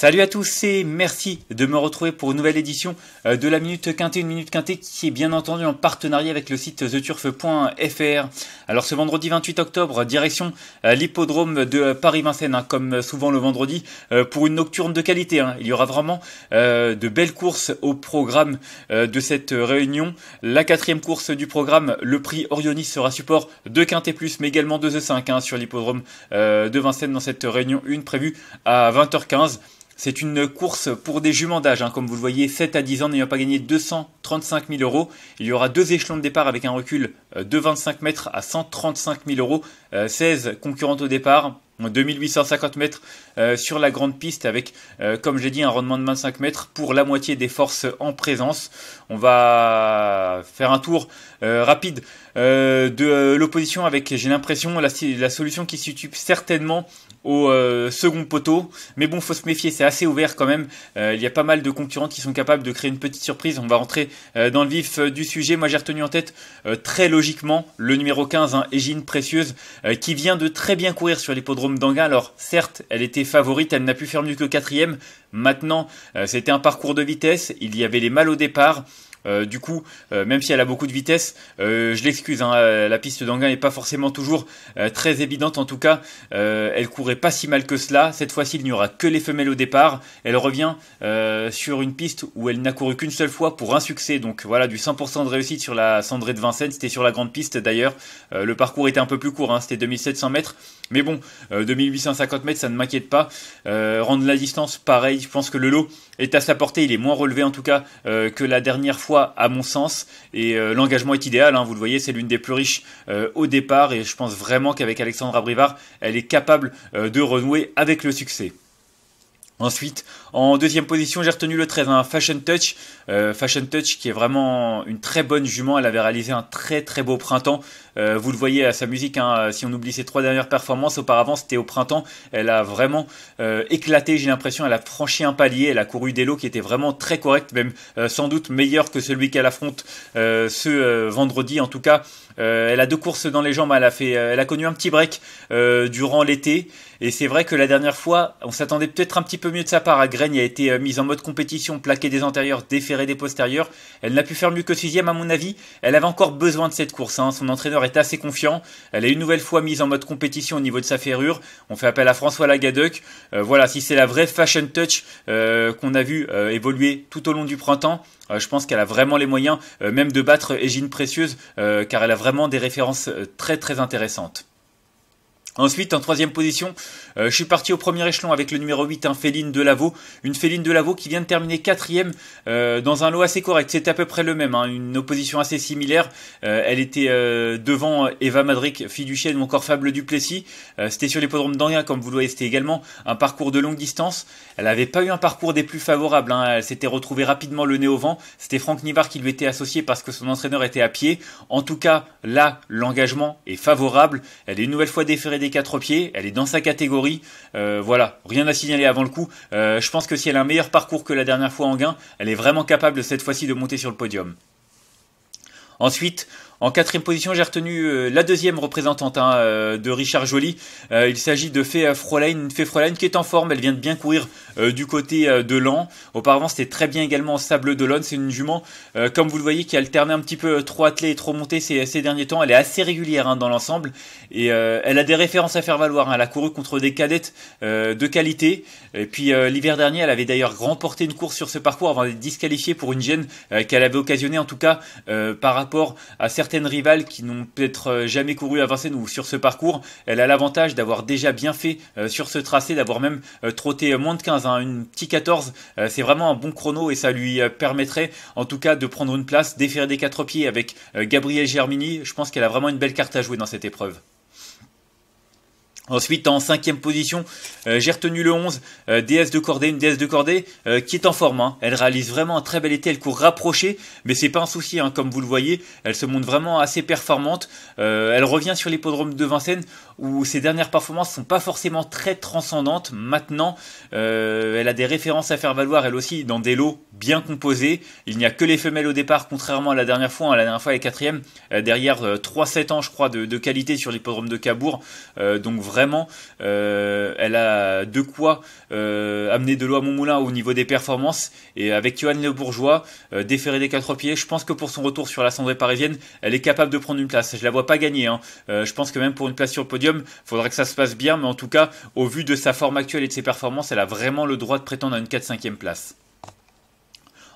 Salut à tous et merci de me retrouver pour une nouvelle édition euh, de la Minute Quintée, une Minute Quintée qui est bien entendu en partenariat avec le site theturf.fr. Alors ce vendredi 28 octobre, direction euh, l'hippodrome de Paris-Vincennes, hein, comme euh, souvent le vendredi, pour une nocturne de qualité. Hein. Il y aura vraiment de belles courses au programme de cette réunion. La quatrième course du programme, le prix Orionis sera support de Quintée Plus, mais également de The 5 hein, sur l'hippodrome de Vincennes dans cette réunion 1 prévue à 20h15. C'est une course pour des juments d'âge, hein. comme vous le voyez, 7 à 10 ans n'ayant pas gagné 235 000 euros. Il y aura deux échelons de départ avec un recul euh, de 25 mètres à 135 000 euros. 16 euh, concurrentes au départ, 2850 mètres euh, sur la grande piste avec, comme j'ai dit, un rendement de 25 mètres pour la moitié des forces en présence. On va faire un tour euh, rapide euh, de euh, l'opposition avec, j'ai l'impression, la, solution qui se situe certainement au second poteau. Mais bon, faut se méfier, c'est assez ouvert quand même. il y a pas mal de concurrents qui sont capables de créer une petite surprise. On va rentrer dans le vif du sujet. Moi, j'ai retenu en tête très logiquement le numéro 15, hein, Précieuse, qui vient de très bien courir sur l'hippodrome d'Anguin. Alors, certes, elle était favorite, elle n'a pu faire mieux que quatrième. Maintenant, c'était un parcours de vitesse, il y avait les mal au départ. Euh, du coup, euh, même si elle a beaucoup de vitesse, euh, je l'excuse, hein, la piste d'Anguin n'est pas forcément toujours très évidente. En tout cas, elle courait pas si mal que cela. Cette fois-ci, il n'y aura que les femelles au départ. Elle revient sur une piste où elle n'a couru qu'une seule fois pour un succès. Donc voilà, du 100% de réussite sur la cendrée de Vincennes. C'était sur la grande piste d'ailleurs. le parcours était un peu plus court, hein, c'était 2700 mètres. Mais bon, 2850 mètres, ça ne m'inquiète pas. rendre la distance, pareil, je pense que le lot est à sa portée. Il est moins relevé en tout cas que la dernière fois à mon sens. Et euh, l'engagement est idéal, hein, vous le voyez, c'est l'une des plus riches euh, au départ. Et je pense vraiment qu'avec Alexandra Abrivard, elle est capable euh, de renouer avec le succès. Ensuite, en deuxième position, j'ai retenu le 13, hein, Fashion Touch. Fashion Touch qui est vraiment une très bonne jument. Elle avait réalisé un très très beau printemps euh, vous le voyez à sa musique, hein, euh, si on oublie ses trois dernières performances, auparavant c'était au printemps, elle a vraiment euh, éclaté, j'ai l'impression, elle a franchi un palier, elle a couru des lots qui étaient vraiment très corrects, même sans doute meilleurs que celui qu'elle affronte ce vendredi en tout cas. elle a deux courses dans les jambes, elle a, fait, elle a connu un petit break durant l'été. Et c'est vrai que la dernière fois, on s'attendait peut-être un petit peu mieux de sa part. à elle a été mise en mode compétition, plaquée des antérieurs, déférée des postérieurs. Elle n'a pu faire mieux que sixième à mon avis. Elle avait encore besoin de cette course. Hein. Son entraîneur est assez confiant. Elle est une nouvelle fois mise en mode compétition au niveau de sa ferrure. On fait appel à François Lagadec. Euh, voilà, si c'est la vraie fashion touch euh, qu'on a vu euh, évoluer tout au long du printemps, je pense qu'elle a vraiment les moyens même de battre Égine Précieuse, car elle a vraiment des références très très intéressantes. Ensuite, en troisième position, euh, je suis parti au premier échelon avec le numéro 8, un Féline de Lavaux. Une Féline de Lavaux qui vient de terminer quatrième euh, dans un lot assez correct. C'était à peu près le même, hein. une opposition assez similaire. Euh, elle était devant Eva Madric, chien, ou encore Fable Duplessis. c'était sur l'hippodrome d'Anguin, comme vous le voyez, c'était également un parcours de longue distance. Elle n'avait pas eu un parcours des plus favorables. Hein. Elle s'était retrouvée rapidement le nez au vent. C'était Franck Nivard qui lui était associé parce que son entraîneur était à pied. En tout cas, là, l'engagement est favorable. Elle est une nouvelle fois déférée des quatre pieds, elle est dans sa catégorie. Euh, voilà, rien à signaler avant le coup. Euh, je pense que si elle a un meilleur parcours que la dernière fois en gain, elle est vraiment capable cette fois-ci de monter sur le podium. Ensuite, en quatrième position, j'ai retenu euh, la deuxième représentante hein, euh, de Richard Joly. Euh, il s'agit de Fée une Fée Fräulein qui est en forme. Elle vient de bien courir du côté de l'an. Auparavant, c'était très bien également en sable de Lens. C'est une jument, comme vous le voyez, qui alternait un petit peu trop attelé et trop monté ces, derniers temps. Elle est assez régulière hein, dans l'ensemble et elle a des références à faire valoir. Hein. Elle a couru contre des cadettes de qualité. Et puis l'hiver dernier, elle avait d'ailleurs remporté une course sur ce parcours avant d'être disqualifiée pour une gêne qu'elle avait occasionnée en tout cas par rapport à certains certaines rivales qui n'ont peut-être euh, jamais couru à Vincennes ou sur ce parcours, elle a l'avantage d'avoir déjà bien fait euh, sur ce tracé, d'avoir même euh, trotté moins de 15, hein, une petite 14. c'est vraiment un bon chrono et ça lui permettrait en tout cas de prendre une place, déférer des quatre pieds avec Gabriel Germini. Je pense qu'elle a vraiment une belle carte à jouer dans cette épreuve. Ensuite, en cinquième position, euh, j'ai retenu le 11, euh, DS de Cordée, une DS de Cordée euh, qui est en forme. Hein. Elle réalise vraiment un très bel été, elle court rapprochée, mais c'est pas un souci, hein. comme vous le voyez. Elle se montre vraiment assez performante. elle revient sur l'hippodrome de Vincennes où ses dernières performances sont pas forcément très transcendantes. Maintenant, euh, elle a des références à faire valoir, elle aussi, dans des lots bien composés. Il n'y a que les femelles au départ, contrairement à la dernière fois. Hein, la dernière fois, elle est quatrième, euh, derrière 3-7 euh, ans, je crois, de, qualité sur l'hippodrome de Cabourg. donc vraiment, elle a de quoi amener de l'eau à mon au niveau des performances. Et avec Johan Le Bourgeois, déféré des quatre pieds, je pense que pour son retour sur la cendrée parisienne, elle est capable de prendre une place. Je la vois pas gagner. Hein. je pense que même pour une place sur le podium, il faudrait que ça se passe bien, mais en tout cas, au vu de sa forme actuelle et de ses performances, elle a vraiment le droit de prétendre à une 4-5e place.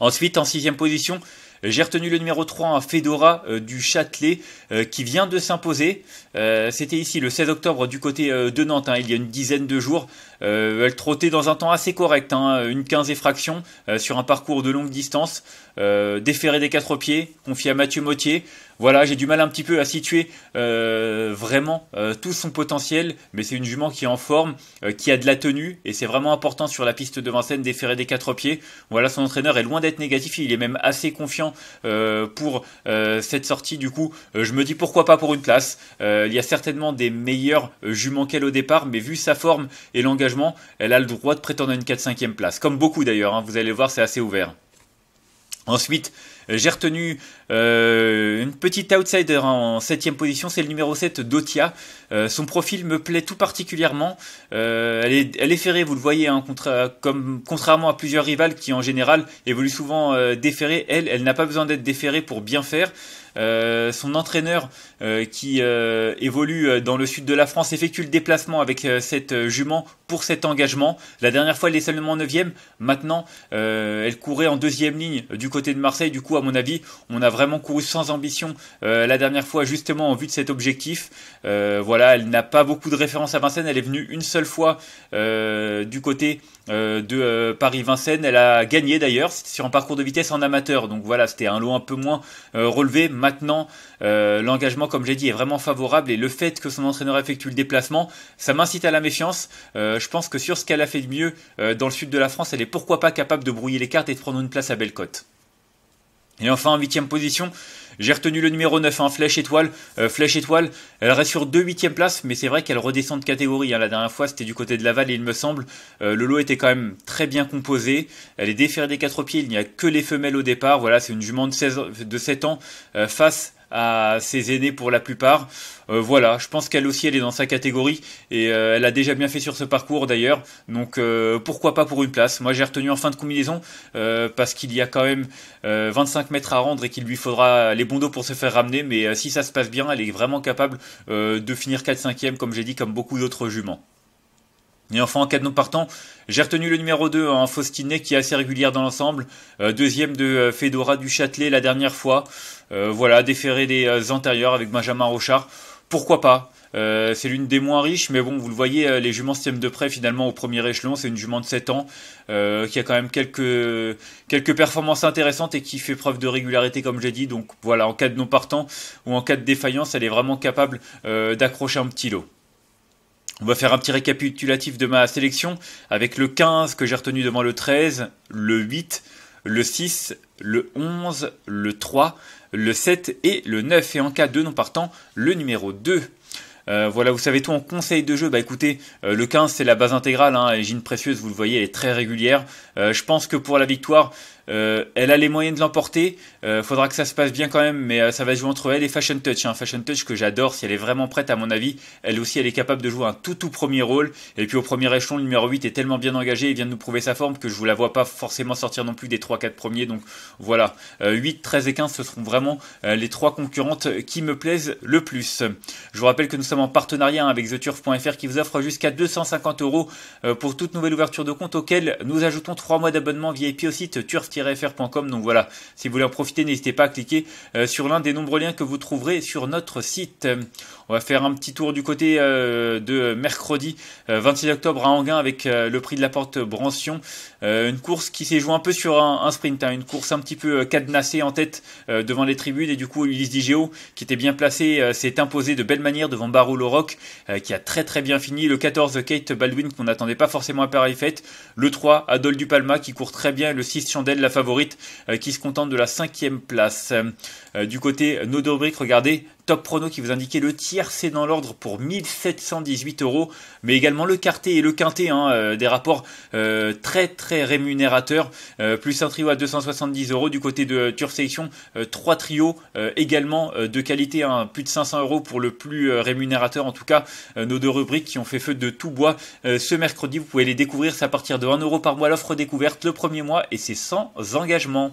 Ensuite, en sixième position, j'ai retenu le numéro 3 à Fedora euh, du Châtelet euh, qui vient de s'imposer. Euh, c'était ici le 16 octobre du côté de Nantes, hein, il y a une dizaine de jours elle euh, trottait dans un temps assez correct, hein, une 15 effraction euh, sur un parcours de longue distance, déferré euh, déféré des quatre pieds, confié à Mathieu Mottier. Voilà, j'ai du mal un petit peu à situer vraiment tout son potentiel, mais c'est une jument qui est en forme, qui a de la tenue, et c'est vraiment important sur la piste de Vincennes, déféré des quatre pieds. Voilà, son entraîneur est loin d'être négatif, il est même assez confiant pour cette sortie. Du coup, je me dis pourquoi pas pour une place. il y a certainement des meilleurs juments qu'elle au départ, mais vu sa forme et l'engagement, elle a le droit de prétendre à une 4-5e place. Comme beaucoup d'ailleurs, hein. vous allez voir, c'est assez ouvert. Ensuite, euh, j'ai retenu euh, une petite outsider en septième position, c'est le numéro 7 Dotia. Euh, son profil me plaît tout particulièrement. elle, est, elle, ferrée, vous le voyez, hein, contrairement à plusieurs rivales qui en général évoluent souvent déferrées. Elle, elle n'a pas besoin d'être déferrée pour bien faire. son entraîneur qui évolue dans le sud de la France effectue le déplacement avec cette jument pour cet engagement. La dernière fois, elle est seulement 9 Maintenant, elle courait en deuxième ligne du côté de Marseille. Du à mon avis, on a vraiment couru sans ambition euh, la dernière fois, justement en vue de cet objectif. Euh, voilà, elle n'a pas beaucoup de références à Vincennes. Elle est venue une seule fois euh, du côté de Paris-Vincennes. Elle a gagné d'ailleurs sur un parcours de vitesse en amateur. Donc voilà, c'était un lot un peu moins relevé. Maintenant, l'engagement, comme j'ai dit, est vraiment favorable et le fait que son entraîneur effectue le déplacement, ça m'incite à la méfiance. je pense que sur ce qu'elle a fait de mieux dans le sud de la France, elle est pourquoi pas capable de brouiller les cartes et de prendre une place à Bellecote. Et enfin, en huitième position, j'ai retenu le numéro 9, hein, Flèche Étoile. Euh, Flèche Étoile, elle reste sur deux huitièmes places, mais c'est vrai qu'elle redescend de catégorie. Hein. La dernière fois, c'était du côté de Laval, et il me semble. Euh, le lot était quand même très bien composé. Elle est déférée des quatre pieds, il n'y a que les femelles au départ. Voilà, c'est une jument de, 16, de 7 ans euh, face à ses aînés pour la plupart. Euh, voilà, je pense qu'elle aussi elle est dans sa catégorie et euh, elle a déjà bien fait sur ce parcours d'ailleurs. Donc euh, pourquoi pas pour une place Moi j'ai retenu en fin de combinaison parce qu'il y a quand même 25 mètres à rendre et qu'il lui faudra les bons dos pour se faire ramener. Mais si ça se passe bien, elle est vraiment capable de finir 4-5ème comme j'ai dit comme beaucoup d'autres juments. Et enfin, en cas de non partant, j'ai retenu le numéro 2, en Faustinet, qui est assez régulière dans l'ensemble. Euh, deuxième de euh, Fedora du Châtelet la dernière fois. Euh, voilà, déféré des antérieurs avec Benjamin Rochard. Pourquoi pas c'est l'une des moins riches, mais bon, vous le voyez, les juments tiennent de près finalement au premier échelon, c'est une jument de 7 ans qui a quand même quelques, quelques performances intéressantes et qui fait preuve de régularité comme j'ai dit. Donc voilà, en cas de non partant ou en cas de défaillance, elle est vraiment capable d'accrocher un petit lot. On va faire un petit récapitulatif de ma sélection avec le 15 que j'ai retenu devant le 13, le 8, le 6, le 11, le 3, le 7 et le 9. Et en cas de non partant, le numéro 2. Euh, voilà, vous savez tout en conseil de jeu. Bah écoutez, euh, le 15 c'est la base intégrale. Hein, et Jean Précieuse, vous le voyez, elle est très régulière. Euh, je pense que pour la victoire, elle a les moyens de l'emporter. faudra que ça se passe bien quand même, mais ça va jouer entre elle et Fashion Touch. Un hein. Fashion Touch que j'adore, si elle est vraiment prête à mon avis, elle aussi elle est capable de jouer un tout tout premier rôle. Et puis au premier échelon, le numéro 8 est tellement bien engagé et vient de nous prouver sa forme que je vous la vois pas forcément sortir non plus des 3-4 premiers. Donc voilà, 8, 13 et 15 ce seront vraiment les trois concurrentes qui me plaisent le plus. Je vous rappelle que nous sommes en partenariat hein, avec theturf.fr qui vous offre jusqu'à 250 euros euh, pour toute nouvelle ouverture de compte auquel nous ajoutons 3 mois d'abonnement VIP au site turf-fr.com. Donc voilà, si vous voulez en profiter, n'hésitez pas à cliquer euh, sur l'un des nombreux liens que vous trouverez sur notre site. On va faire un petit tour du côté euh, de mercredi 26 octobre à Anguin avec le prix de la porte Brancion. Une course qui s'est jouée un peu sur un sprint, hein, une course un petit peu cadenassée en tête devant les tribunes et du coup Ulysse Digéo qui était bien placé s'est imposé de belle manière devant Bar euh, qui a très très bien fini. Le 14, Kate Baldwin qu'on n'attendait pas forcément à pareille fête. Le 3, Adol du Palma qui court très bien. Le 6, Chandelle, la favorite, euh, qui se contente de la cinquième place. Euh, du côté Nodobric, regardez, Top Prono qui vous indiquait le tiers, c'est dans l'ordre pour 1718 euros, mais également le quartet et le quintet, hein, euh, des rapports euh, très très rémunérateurs, euh, plus un trio à 270 euros du côté de tursection trois trios également de qualité, hein, plus de 500 euros pour le plus rémunérateur en tout cas, nos deux rubriques qui ont fait feu de tout bois ce mercredi, vous pouvez les découvrir, c'est à partir de 1 euro par mois l'offre découverte le premier mois et c'est sans engagement.